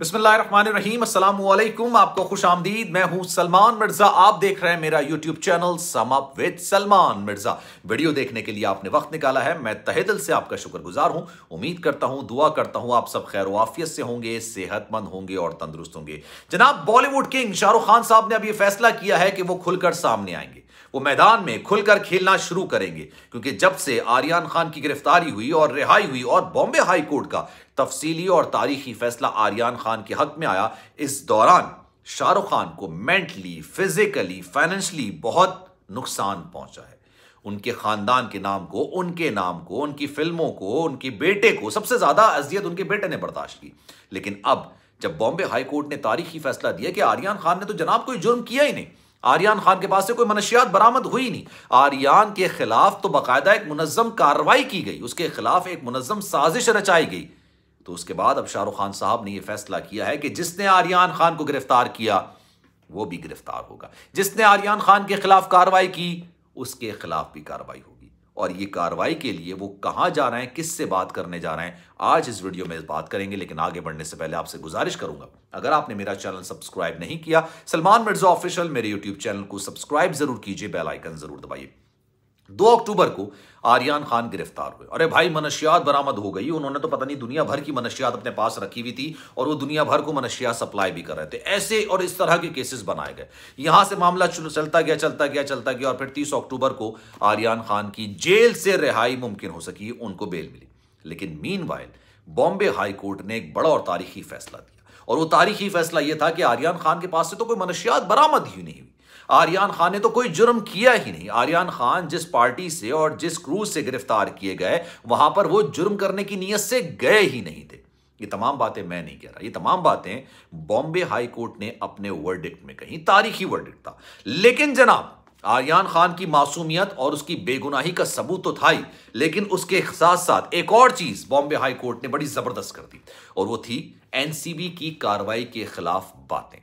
बसमीम अल्लाम आपको खुश आमदीद मैं हूं सलमान मिर्जा आप देख रहे हैं मेरा YouTube channel sum up with Salman Mirza video देखने के लिए आपने वक्त निकाला है मैं तहे दिल से आपका शुक्रगुजार हूं उम्मीद करता हूं दुआ करता हूं आप सब खैर वाफियत से होंगे सेहतमंद होंगे और तंदुरुस्त होंगे जनाब बॉलीवुड किंग शाहरुख खान साहब ने अब यह फैसला किया है कि वो खुलकर सामने आएंगे वो मैदान में खुलकर खेलना शुरू करेंगे क्योंकि जब से आर्यन खान की गिरफ्तारी हुई और रिहाई हुई और बॉम्बे हाई कोर्ट का तफसीली और तारीखी फैसला आर्यन खान के हक में आया इस दौरान शाहरुख खान को मेंटली फिजिकली फाइनेंशली बहुत नुकसान पहुंचा है उनके खानदान के नाम को उनके नाम को उनकी फिल्मों को उनके बेटे को सबसे ज्यादा अजियत उनके बेटे ने बर्दाश्त की लेकिन अब जब बॉम्बे हाई कोर्ट ने तारीखी फैसला दिया कि आर्यन खान ने तो जनाब कोई जुर्म किया ही नहीं आर्यन खान के पास से कोई मनशियात बरामद हुई नहीं आर्यन के खिलाफ तो बाकायदा एक मुनजम कार्रवाई की गई उसके खिलाफ एक मुनजम साजिश रचाई गई तो उसके बाद अब शाहरुख खान साहब ने यह फैसला किया है कि जिसने आर्यन खान को गिरफ्तार किया वो भी गिरफ्तार होगा जिसने आर्यन खान के खिलाफ कार्रवाई की उसके खिलाफ भी कार्रवाई और ये कार्रवाई के लिए वो कहाँ जा रहे हैं किससे बात करने जा रहे हैं आज इस वीडियो में इस बात करेंगे लेकिन आगे बढ़ने से पहले आपसे गुजारिश करूंगा अगर आपने मेरा चैनल सब्सक्राइब नहीं किया सलमान मिर्जा ऑफिशियल मेरे यूट्यूब चैनल को सब्सक्राइब जरूर कीजिए बेलाइकन जरूर दबाइए दो अक्टूबर को आर्यन खान गिरफ्तार हुए अरे भाई मनशियात बरामद हो गई उन्होंने तो पता नहीं दुनिया भर की मनशियात अपने पास रखी हुई थी और वो दुनिया भर को मनशियात सप्लाई भी कर रहे थे ऐसे और इस तरह के केसेस बनाए गए यहां से मामला चलता गया चलता गया चलता गया और फिर तीस अक्टूबर को आर्यन खान की जेल से रिहाई मुमकिन हो सकी उनको बेल मिली लेकिन मीन बॉम्बे हाईकोर्ट ने एक बड़ा और तारीखी फैसला दिया और वो तारीखी फैसला यह था कि आर्यन खान के पास से तो कोई मनशियात बरामद ही नहीं हुई आर्यन खान ने तो कोई जुर्म किया ही नहीं आर्यन खान जिस पार्टी से और जिस क्रूज से गिरफ्तार किए गए वहां पर वो जुर्म करने की नीयत से गए ही नहीं थे ये तमाम बातें मैं नहीं कह रहा ये तमाम बातें बॉम्बे हाई कोर्ट ने अपने वर्डिक्ट में कही तारीखी वर्डिक्ट था लेकिन जनाब आर्यन खान की मासूमियत और उसकी बेगुनाही का सबूत तो था ही लेकिन उसके साथ साथ एक और चीज बॉम्बे हाई कोर्ट ने बड़ी जबरदस्त कर दी और वो थी एनसीबी की कार्रवाई के खिलाफ बातें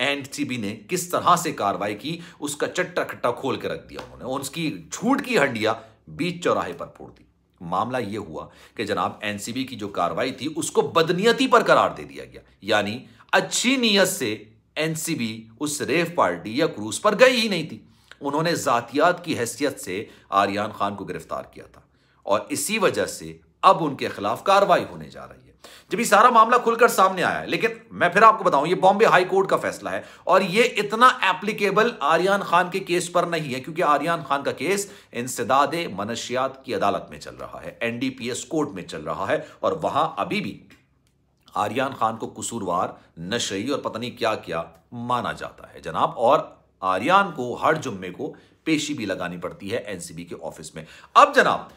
एनसीबी ने किस तरह से कार्रवाई की उसका चट्टा खट्टा खोल के रख दिया उन्होंने और उसकी झूठ की हंडिया बीच चौराहे पर फोड़ दी मामला यह हुआ कि जनाब एनसीबी की जो कार्रवाई थी उसको बदनीयती पर करार दे दिया गया यानी अच्छी नीयत से एनसीबी उस रेव पार्टी या क्रूज पर गई ही नहीं थी उन्होंने जातियात की हैसियत से आर्यन खान को गिरफ्तार किया था और इसी वजह से अब उनके खिलाफ कार्रवाई होने जा रही है जब ये सारा मामला खुलकर सामने आया है लेकिन मैं फिर आपको बताऊं ये बॉम्बे हाई कोर्ट का फैसला है और ये इतना एप्लीकेबल आर्यन खान के केस पर नहीं है क्योंकि आर्यन खान का केस इंसदाद मनशियात की अदालत में चल रहा है एनडीपीएस कोर्ट में चल रहा है और वहां अभी भी आर्यन खान को कसूरवार नशई और पता नहीं क्या क्या माना जाता है जनाब और आर्यन को हर जुम्मे को पेशी भी लगानी पड़ती है एनसीबी के ऑफिस में अब जनाब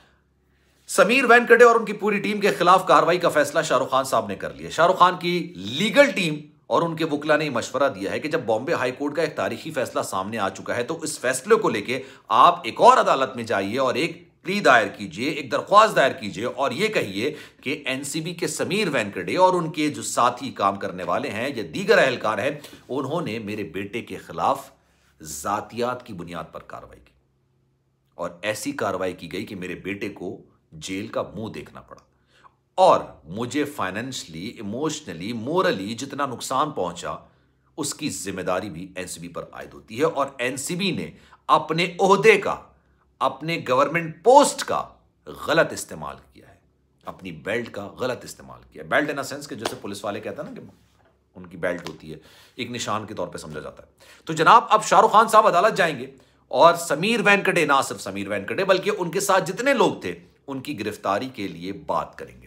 समीर वैनकटे और उनकी पूरी टीम के खिलाफ कार्रवाई का फैसला शाहरुख खान साहब ने कर लिया शाहरुख खान की लीगल टीम और उनके वकला ने मशवरा दिया है कि जब बॉम्बे हाईकोर्ट का एक तारीखी फैसला सामने आ चुका है तो इस फैसले को लेकर आप एक और अदालत में जाइए और एक प्ली दायर कीजिए एक दरख्वास्त दायर कीजिए और यह कहिए कि एनसीबी के समीर वैनकडे और उनके जो साथी काम करने वाले हैं या दीगर अहलकार हैं उन्होंने मेरे बेटे के खिलाफ जातियात की बुनियाद पर कार्रवाई की और ऐसी कार्रवाई की गई कि मेरे बेटे को जेल का मुंह देखना पड़ा और मुझे फाइनेंशली इमोशनली मोरली जितना नुकसान पहुंचा उसकी जिम्मेदारी भी एनसीबी पर आयद होती है और एनसीबी ने अपने ओहदे का अपने गवर्नमेंट पोस्ट का गलत इस्तेमाल किया है अपनी बेल्ट का गलत इस्तेमाल किया बेल्ट इन सेंस के जैसे पुलिस वाले कहते हैं ना कि उनकी बेल्ट होती है एक निशान के तौर पे समझा जाता है तो जनाब अब शाहरुख खान साहब अदालत जाएंगे और समीर वैनकटे ना सिर्फ समीर वैनकटे बल्कि उनके साथ जितने लोग थे उनकी गिरफ्तारी के लिए बात करेंगे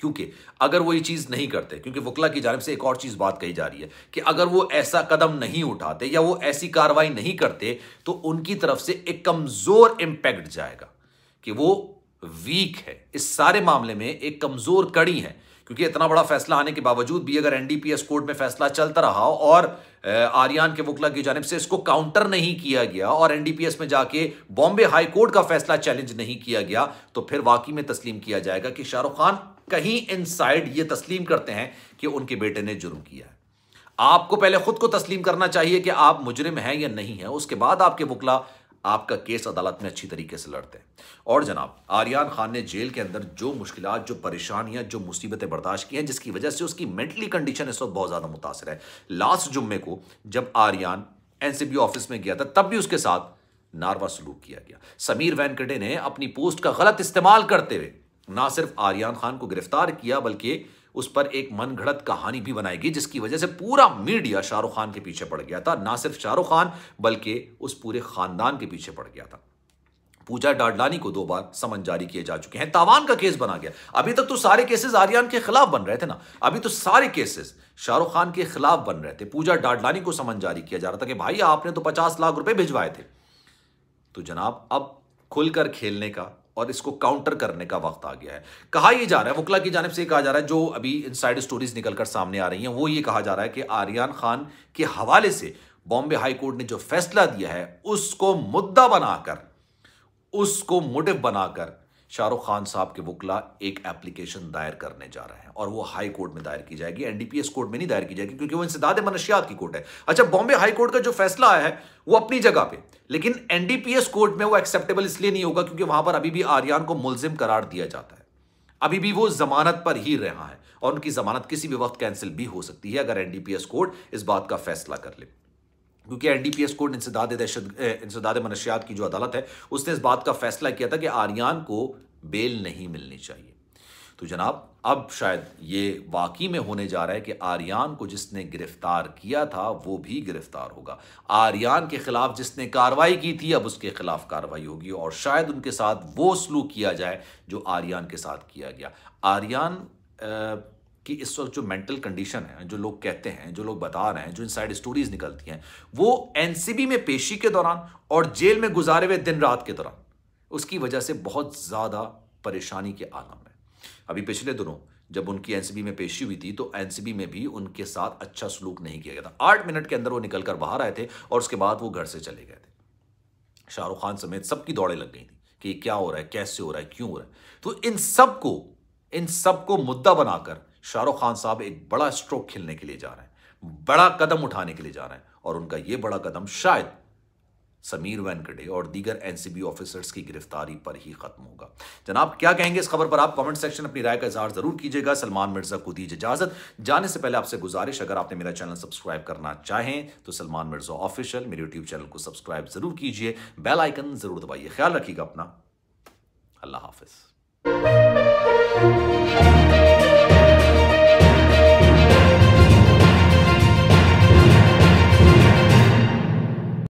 क्योंकि अगर वो ये चीज़ नहीं करते क्योंकि वकला की जानब से एक और चीज़ बात कही जा रही है कि अगर वो ऐसा कदम नहीं उठाते या वो ऐसी कार्रवाई नहीं करते तो उनकी तरफ से एक कमज़ोर इंपैक्ट जाएगा कि वो वीक है इस सारे मामले में एक कमज़ोर कड़ी है क्योंकि इतना बड़ा फैसला आने के बावजूद भी अगर एनडीपीएस कोर्ट में फैसला चलता रहा और आर्यन के वकला की जानब से इसको काउंटर नहीं किया गया और एनडीपीएस में जाके बॉम्बे हाई कोर्ट का फैसला चैलेंज नहीं किया गया तो फिर वाकई में तस्लीम किया जाएगा कि शाहरुख खान कहीं इन साइड ये तस्लीम करते हैं कि उनके बेटे ने जुर्म किया है आपको पहले खुद को तस्लीम करना चाहिए कि आप मुजरिम हैं या नहीं है उसके बाद आपके वकला आपका केस अदालत में अच्छी तरीके से लड़ते हैं और जनाब आर्यन खान ने जेल के अंदर जो मुश्किल जो परेशानियां जो मुसीबतें बर्दाश्त की हैं जिसकी वजह से उसकी मेंटली कंडीशन इस वक्त बहुत ज़्यादा मुतासर है लास्ट जुम्मे को जब आर्यन एनसीबी ऑफिस में गया था तब भी उसके साथ नारवा सलूक किया गया समीर वैनकटे ने अपनी पोस्ट का गलत इस्तेमाल करते हुए ना सिर्फ आर्यन खान को गिरफ्तार किया बल्कि उस पर एक मन घड़त कहानी भी बनाएगी जिसकी वजह से पूरा मीडिया शाहरुख खान के पीछे पड़ गया था ना सिर्फ शाहरुख खान बल्कि उस पूरे खानदान के पीछे पड़ गया था पूजा डाडलानी को दो बार समन जारी किए जा चुके हैं तावान का केस बना गया अभी तक तो सारे केसेस आर्यन के खिलाफ बन रहे थे ना अभी तो सारे केसेस शाहरुख खान के खिलाफ बन रहे थे पूजा डाडलानी को समन जारी किया जा रहा था कि भाई आपने तो पचास लाख रुपए भिजवाए थे तो जनाब अब खुलकर खेलने का और इसको काउंटर करने का वक्त आ गया है कहा यह जा रहा है वकला की जानब से कहा जा रहा है जो अभी साइड स्टोरीज निकलकर सामने आ रही हैं वो ये कहा जा रहा है कि आर्यन खान के हवाले से बॉम्बे हाई कोर्ट ने जो फैसला दिया है उसको मुद्दा बनाकर उसको मोटिव बनाकर शाहरुख खान साहब के वकला एक एप्लीकेशन दायर करने जा रहे हैं और वो हाई कोर्ट में दायर की जाएगी एनडीपीएस कोर्ट में नहीं दायर की जाएगी क्योंकि वो इंसदाद मनशियात की कोर्ट है अच्छा बॉम्बे हाई कोर्ट का जो फैसला आया है वो अपनी जगह पे लेकिन एनडीपीएस कोर्ट में वो एक्सेप्टेबल इसलिए नहीं होगा क्योंकि वहां पर अभी भी आर्यन को मुलजिम करार दिया जाता है अभी भी वो जमानत पर ही रहा है और उनकी जमानत किसी भी वक्त कैंसिल भी हो सकती है अगर एनडीपीएस कोर्ट इस बात का फैसला कर ले क्योंकि N D P S court इंसदाद दहशत इंसदाद मनशियात की जो अदालत है उसने इस बात का फैसला किया था कि आर्यन को बेल नहीं मिलनी चाहिए तो जनाब अब शायद ये वाकई में होने जा रहा है कि आर्यन को जिसने गिरफ्तार किया था वो भी गिरफ्तार होगा आर्यन के खिलाफ जिसने कार्रवाई की थी अब उसके खिलाफ कार्रवाई होगी और शायद उनके साथ वो सलूक किया जाए जो आर्यन के साथ किया गया आर्यन कि इस वक्त जो मेंटल कंडीशन है जो लोग कहते हैं जो लोग बता रहे हैं जो इनसाइड स्टोरीज निकलती हैं वो एनसीबी में पेशी के दौरान और जेल में गुजारे हुए दिन रात के दौरान उसकी वजह से बहुत ज़्यादा परेशानी के आलम है अभी पिछले दिनों जब उनकी एनसीबी में पेशी हुई थी तो एनसीबी में भी उनके साथ अच्छा सलूक नहीं किया गया था आठ मिनट के अंदर वो कर बाहर आए थे और उसके बाद वो घर से चले गए थे शाहरुख खान समेत सबकी दौड़ें लग गई थी कि क्या हो रहा है कैसे हो रहा है क्यों हो रहा है तो इन सबको इन सबको मुद्दा बनाकर शाहरुख खान साहब एक बड़ा स्ट्रोक खेलने के लिए जा रहे हैं बड़ा कदम उठाने के लिए जा रहे हैं और उनका यह बड़ा कदम शायद समीर वैनकड़े और दीगर एनसीबी ऑफिसर्स की गिरफ्तारी पर ही खत्म होगा जनाब क्या कहेंगे इस खबर पर आप कमेंट सेक्शन अपनी राय का इजहार जरूर कीजिएगा सलमान मिर्जा को दीजिए इजाजत जाने से पहले आपसे गुजारिश अगर आपने मेरा चैनल सब्सक्राइब करना चाहें तो सलमान मिर्जा ऑफिशियल मेरे यूट्यूब चैनल को सब्सक्राइब जरूर कीजिए बेल आइकन जरूर दबाइए ख्याल रखिएगा अपना अल्लाह हाफिज